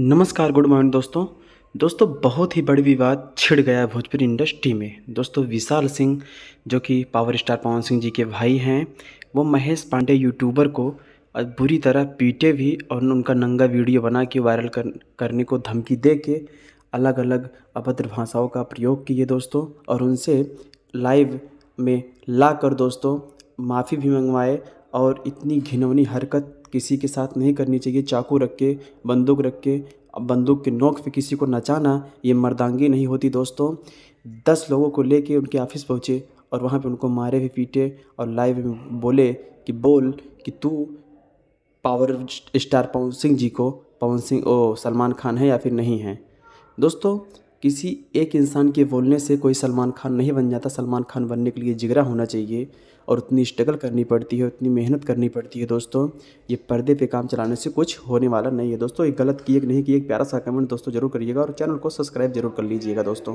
नमस्कार good morning दोस्तों दोस्तों बहुत ही बड़ी विवाद छिड़ गया है भोजपुरी इंडस्ट्री में दोस्तों विशाल सिंह जो कि पावर स्टार पवन सिंह जी के भाई हैं वो महेश पांडे यूट्यूबर को बुरी तरह पीटे भी और उनका नंगा वीडियो बना के वायरल कर, करने को धमकी दे के अलग अलग अभद्र भाषाओं का प्रयोग किए दोस्तों और उनसे लाइव में ला कर दोस्तों माफ़ी भी मंगवाए और इतनी घिनौनी हरकत किसी के साथ नहीं करनी चाहिए चाकू रख के बंदूक रख के बंदूक के नोक पे किसी को नचाना ये मर्दांगी नहीं होती दोस्तों दस लोगों को लेके उनके ऑफिस पहुँचे और वहाँ पे उनको मारे भी पीटे और लाइव में बोले कि बोल कि तू पावर स्टार पवन सिंह जी को पवन सिंह ओ सलमान खान है या फिर नहीं है दोस्तों किसी एक इंसान के बोलने से कोई सलमान खान नहीं बन जाता सलमान खान बनने के लिए जिगरा होना चाहिए और उतनी स्ट्रगल करनी पड़ती है उतनी मेहनत करनी पड़ती है दोस्तों ये पर्दे पे काम चलाने से कुछ होने वाला नहीं है दोस्तों एक गलत किए नहीं किए प्यारा सा कमेंट दोस्तों जरूर करिएगा और चैनल को सब्सक्राइब जरूर कर लीजिएगा दोस्तों